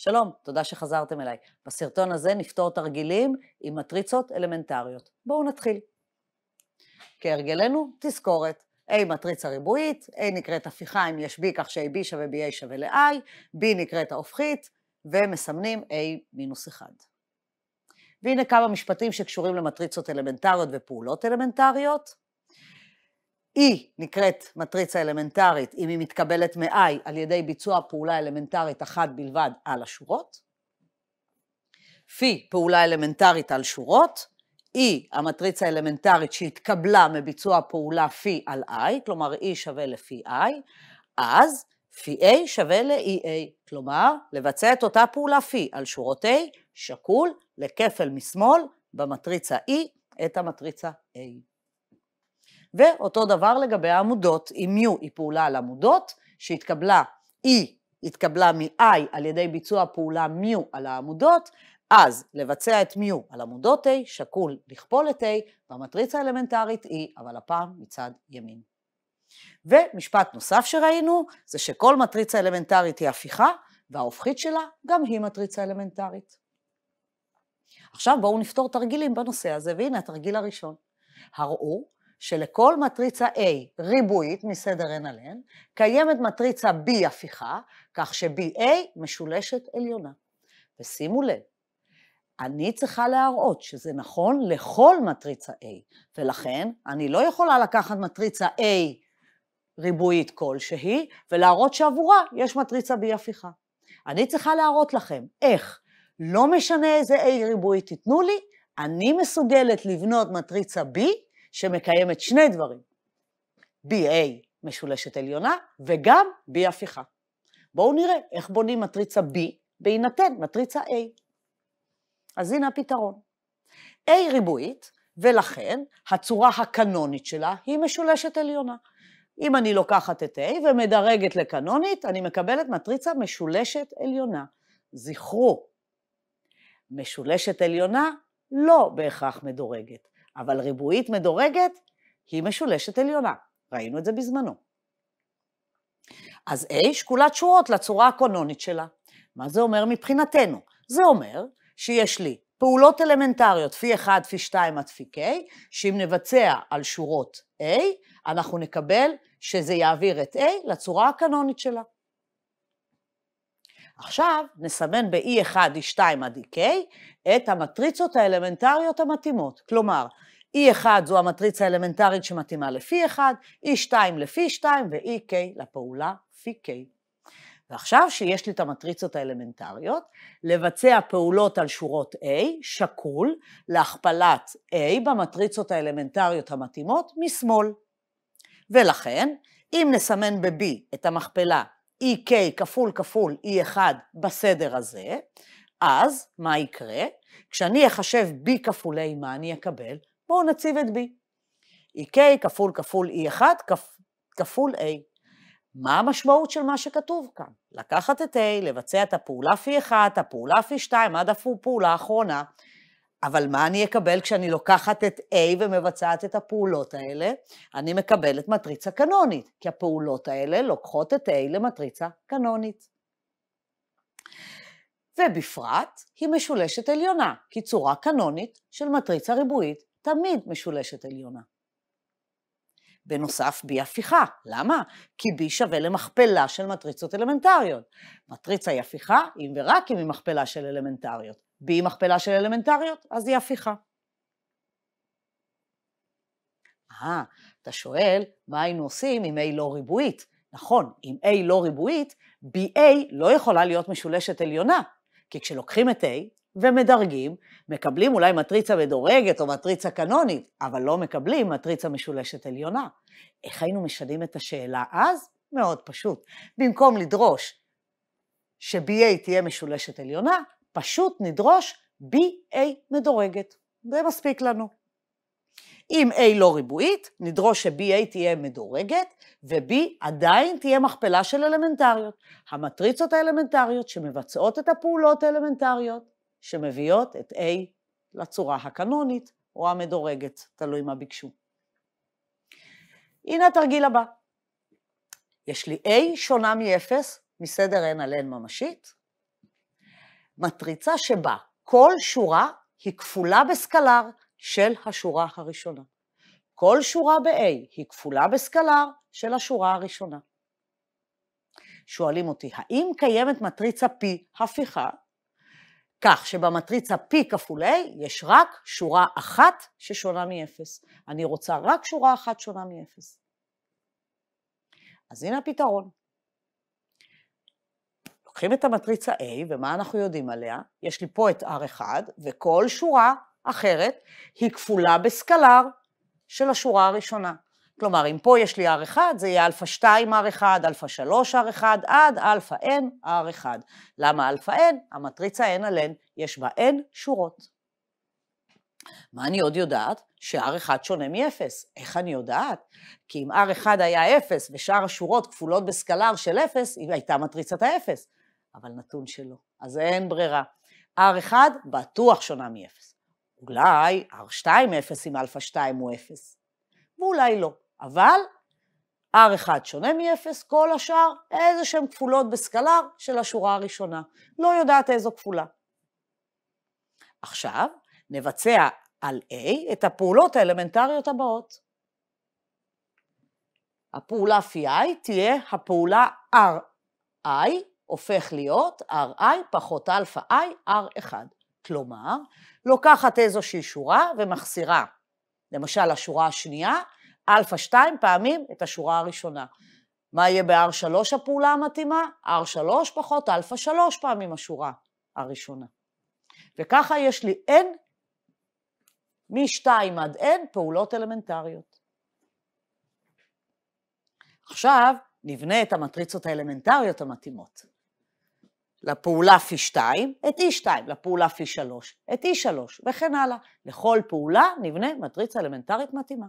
שלום, תודה שחזרתם אליי. בסרטון הזה נפתור תרגילים עם מטריצות אלמנטריות. בואו נתחיל. כהרגלנו, תזכורת. A מטריצה ריבועית, A נקראת הפיכה אם יש B כך ש-AB שווה B A שווה ל-I, B נקראת ההופכית, ומסמנים A מינוס 1. והנה כמה משפטים שקשורים למטריצות אלמנטריות ופעולות אלמנטריות. E נקראת מטריצה אלמנטרית אם היא מתקבלת מ-I על ידי ביצוע פעולה אלמנטרית אחת בלבד על השורות. פי פעולה אלמנטרית על שורות, E המטריצה האלמנטרית שהתקבלה מביצוע פעולה פי על I, כלומר E שווה לפי I, אז פי A שווה ל-EA, כלומר לבצע את אותה פעולה פי על שורות A שקול לכפל משמאל במטריצה E את המטריצה A. ואותו דבר לגבי העמודות, אם U היא פעולה על עמודות, שהתקבלה E התקבלה מ-I על ידי ביצוע פעולה μ על העמודות, אז לבצע את μ על עמודות A שקול לכפול את A במטריצה האלמנטרית E, אבל הפעם מצד ימין. ומשפט נוסף שראינו, זה שכל מטריצה אלמנטרית היא הפיכה, וההופכית שלה גם היא מטריצה אלמנטרית. עכשיו בואו נפתור תרגילים בנושא הזה, והנה התרגיל הראשון. הראו שלכל מטריצה A ריבועית מסדר n על n, קיימת מטריצה B הפיכה, כך ש-BA משולשת עליונה. ושימו לב, אני צריכה להראות שזה נכון לכל מטריצה A, ולכן אני לא יכולה לקחת מטריצה A ריבועית כלשהי, ולהראות שעבורה יש מטריצה B הפיכה. אני צריכה להראות לכם איך, לא משנה איזה A ריבועית תיתנו לי, אני מסוגלת לבנות מטריצה B שמקיימת שני דברים, BA משולשת עליונה וגם B הפיכה. בואו נראה איך בונים מטריצה B בהינתן מטריצה A. אז הנה הפתרון. A ריבועית, ולכן הצורה הקנונית שלה היא משולשת עליונה. אם אני לוקחת את A ומדרגת לקנונית, אני מקבלת מטריצה משולשת עליונה. זכרו, משולשת עליונה לא בהכרח מדורגת. אבל ריבועית מדורגת היא משולשת עליונה. ראינו את זה בזמנו. אז A שקולת שורות לצורה הקונונית שלה. מה זה אומר מבחינתנו? זה אומר שיש לי פעולות אלמנטריות, פי 1, פי 2 עד פי K, שאם נבצע על שורות A, אנחנו נקבל שזה יעביר את A לצורה הקנונית שלה. עכשיו נסמן ב-E1, E2 עד EK את המטריצות האלמנטריות המתאימות. כלומר, E1 זו המטריצה האלמנטרית שמתאימה ל-P1, E2 ל-P2 ו-EK לפעולה PK. ועכשיו שיש לי את המטריצות האלמנטריות, לבצע פעולות על שורות A, שקול, להכפלת A במטריצות האלמנטריות המתאימות משמאל. ולכן, אם נסמן ב-B את המכפלה EK כפול כפול E1 בסדר הזה, אז מה יקרה? כשאני אחשב B כפול A, מה אני אקבל, בואו נציב את B. EK כפול כפול E1 כפ, כפול A. מה המשמעות של מה שכתוב כאן? לקחת את A, לבצע את הפעולה פי 1, הפעולה פי 2, עד הפעולה האחרונה. אבל מה אני אקבל כשאני לוקחת את A ומבצעת את הפעולות האלה? אני מקבלת מטריצה קנונית, כי הפעולות האלה לוקחות את A למטריצה קנונית. ובפרט היא משולשת עליונה, כי צורה קנונית של מטריצה ריבועית תמיד משולשת עליונה. בנוסף, B הפיכה. למה? כי B שווה למכפלה של מטריצות אלמנטריות. מטריצה היא הפיכה אם ורק אם היא מכפלה של אלמנטריות. B היא מכפלה של אלמנטריות, אז היא הפיכה. אה, אתה שואל, מה היינו עושים אם A לא ריבועית? נכון, אם A לא ריבועית, BA לא יכולה להיות משולשת עליונה, כי כשלוקחים את A ומדרגים, מקבלים אולי מטריצה מדורגת או מטריצה קנונית, אבל לא מקבלים מטריצה משולשת עליונה. איך היינו משנים את השאלה אז? מאוד פשוט. במקום לדרוש ש-BA תהיה משולשת עליונה, פשוט נדרוש BA מדורגת. זה מספיק לנו. אם A לא ריבועית, נדרוש ש-BA תהיה מדורגת, ו-B עדיין תהיה מכפלה של אלמנטריות. המטריצות האלמנטריות שמבצעות את הפעולות האלמנטריות, שמביאות את A לצורה הקנונית או המדורגת, תלוי מה ביקשו. הנה התרגיל הבא. יש לי A שונה מ-0 מסדר n על n ממשית, מטריצה שבה כל שורה היא כפולה בסקלר של השורה הראשונה. כל שורה ב-A היא כפולה בסקלר של השורה הראשונה. שואלים אותי, האם קיימת מטריצה P הפיכה, כך שבמטריצה P כפול A יש רק שורה אחת ששונה מ-0. אני רוצה רק שורה אחת שונה מ-0. אז הנה הפתרון. לוקחים את המטריצה A, ומה אנחנו יודעים עליה? יש לי פה את R1, וכל שורה אחרת היא כפולה בסקלר של השורה הראשונה. כלומר, אם פה יש לי R1, זה יהיה Alpha 2 R1, Alpha 3 R1, עד Alpha N R1. למה Alpha N? המטריצה N על N, יש בה N שורות. מה אני עוד יודעת? ש-R1 שונה מ-0. איך אני יודעת? כי אם R1 היה 0 ושאר השורות כפולות בסקלר של 0, היא הייתה מטריצת ה-0. אבל נתון שלא. אז אין ברירה. R1 בטוח שונה מ-0. אולי R2 0 אם Alpha 2 הוא 0, ואולי לא. אבל R1 שונה מ-0, כל השאר איזה שהן כפולות בסקלר של השורה הראשונה. לא יודעת איזו כפולה. עכשיו, נבצע על A את הפעולות האלמנטריות הבאות. הפעולה Fi תהיה הפעולה Ri הופך להיות RI פחות Alpha I R1. כלומר, לוקחת איזושהי שורה ומחסירה, למשל השורה השנייה, Alpha 2 פעמים את השורה הראשונה. מה יהיה ב-R3 הפעולה המתאימה? R3 פחות Alpha 3 פעמים השורה הראשונה. וככה יש לי n, מ-2 עד n פעולות אלמנטריות. עכשיו נבנה את המטריצות האלמנטריות המתאימות. לפעולה פי 2, את E2 לפעולה פי 3, את E3 וכן הלאה. לכל פעולה נבנה מטריצה אלמנטרית מתאימה.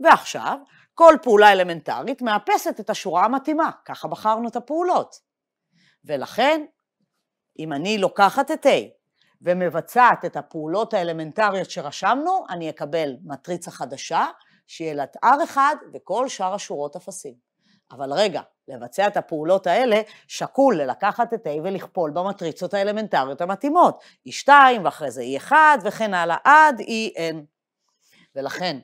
ועכשיו, כל פעולה אלמנטרית מאפסת את השורה המתאימה, ככה בחרנו את הפעולות. ולכן, אם אני לוקחת את A ומבצעת את הפעולות האלמנטריות שרשמנו, אני אקבל מטריצה חדשה, שיהיה לה את R1 וכל שאר השורות אפסים. אבל רגע, לבצע את הפעולות האלה, שקול ללקחת את A ולכפול במטריצות האלמנטריות המתאימות, E2 ואחרי זה E1 וכן הלאה עד EN. ולכן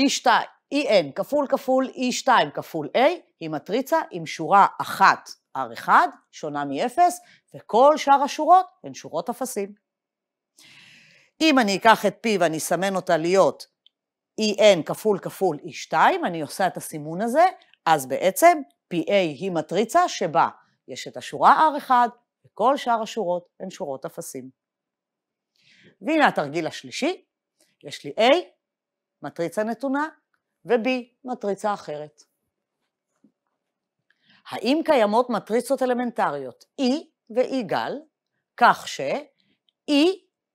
E2, EN כפול כפול E2 כפול A היא מטריצה עם שורה אחת R1 שונה מ-0 וכל שאר השורות הן שורות אפסים. אם אני אקח את P ואני אסמן אותה להיות EN כפול כפול E2, אני עושה את הסימון הזה, אז בעצם PA היא מטריצה שבה יש את השורה R1 וכל שאר השורות הן שורות אפסים. והנה התרגיל השלישי, יש לי A, מטריצה נתונה, ו-B, מטריצה אחרת. האם קיימות מטריצות אלמנטריות E ו-E גל, כך ש-E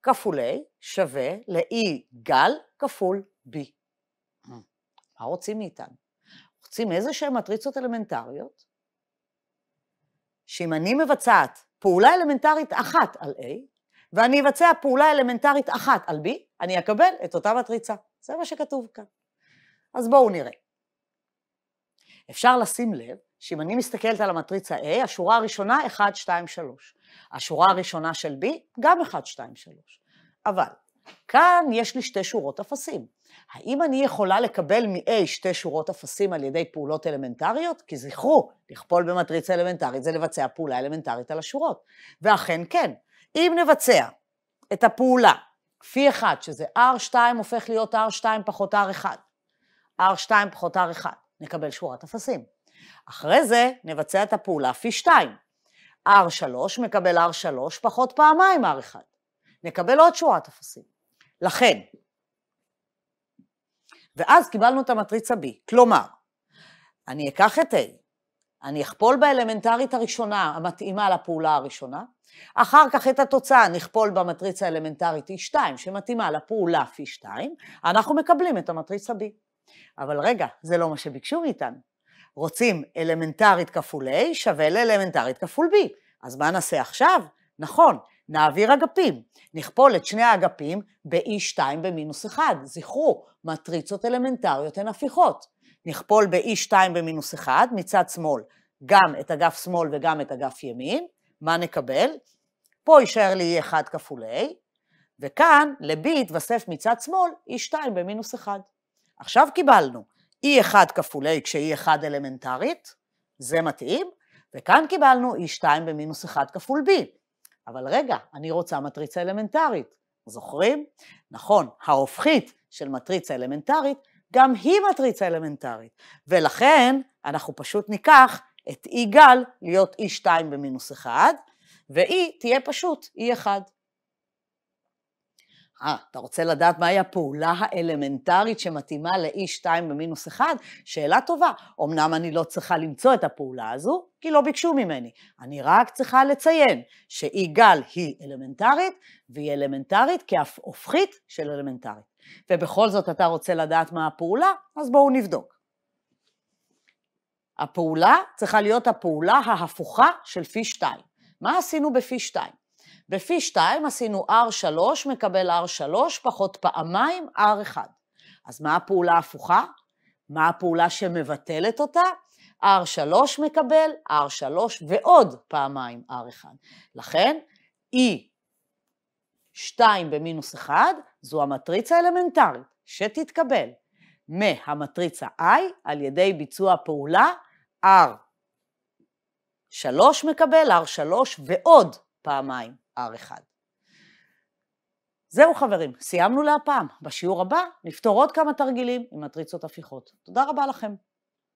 כפול A שווה ל-E גל כפול B. מה רוצים מאיתנו? מפצים איזה שהן מטריצות אלמנטריות, שאם אני מבצעת פעולה אלמנטרית אחת על A, ואני אבצע פעולה אלמנטרית אחת על B, אני אקבל את אותה מטריצה. זה מה שכתוב כאן. אז בואו נראה. אפשר לשים לב שאם אני מסתכלת על המטריצה A, השורה הראשונה 1, 2, 3. השורה הראשונה של B, גם 1, 2, 3. אבל כאן יש לי שתי שורות אפסים. האם אני יכולה לקבל מ-A שתי שורות אפסים על ידי פעולות אלמנטריות? כי זכרו, לכפול במטריצה אלמנטרית זה לבצע פעולה אלמנטרית על השורות. ואכן כן, אם נבצע את הפעולה כפי 1, שזה R2 הופך להיות R2 פחות R1, R2 פחות R1, נקבל שורת אפסים. אחרי זה נבצע את הפעולה פי 2. R3 מקבל R3 פחות פעמיים R1. נקבל עוד שורת אפסים. לכן, ואז קיבלנו את המטריצה B. כלומר, אני אקח את A, אני אכפול באלמנטרית הראשונה המתאימה לפעולה הראשונה, אחר כך את התוצאה נכפול במטריצה האלמנטרית E2 שמתאימה לפעולה f 2 אנחנו מקבלים את המטריצה B. אבל רגע, זה לא מה שביקשו מאיתנו. רוצים אלמנטרית כפול A שווה לאלמנטרית כפול B. אז מה נעשה עכשיו? נכון, נעביר אגפים, נכפול את שני האגפים ב-E2 במינוס 1. זכרו, מטריצות אלמנטריות הן הפיכות. נכפול ב-E2 במינוס 1 מצד שמאל, גם את אגף שמאל וגם את אגף ימין, מה נקבל? פה יישאר לי E1 כפול A, וכאן ל-B יתווסף מצד שמאל E2 במינוס 1. עכשיו קיבלנו E1 כפול A כש-E1 אלמנטרית, זה מתאים, וכאן קיבלנו E2 במינוס 1 כפול B, אבל רגע, אני רוצה מטריצה אלמנטרית, זוכרים? נכון, ההופכית של מטריצה אלמנטרית, גם היא מטריצה אלמנטרית, ולכן אנחנו פשוט ניקח את E גל להיות E2 במינוס 1, ו-E תהיה פשוט E1. אה, אתה רוצה לדעת מהי הפעולה האלמנטרית שמתאימה ל-E2 במינוס 1? שאלה טובה. אמנם אני לא צריכה למצוא את הפעולה הזו, כי לא ביקשו ממני. אני רק צריכה לציין שאי-גל היא אלמנטרית, והיא אלמנטרית כהופכית של אלמנטרית. ובכל זאת אתה רוצה לדעת מה הפעולה, אז בואו נבדוק. הפעולה צריכה להיות הפעולה ההפוכה של פי 2. מה עשינו בפי 2? בפי 2 עשינו R3 מקבל R3 פחות פעמיים R1. אז מה הפעולה ההפוכה? מה הפעולה שמבטלת אותה? R3 מקבל R3 ועוד פעמיים R1. לכן, E 2 במינוס 1 זו המטריצה האלמנטרית שתתקבל מהמטריצה I על ידי ביצוע פעולה R3 מקבל R3 ועוד פעמיים R1. זהו חברים, סיימנו להפעם. בשיעור הבא נפתור עוד כמה תרגילים עם מטריצות הפיכות. תודה רבה לכם.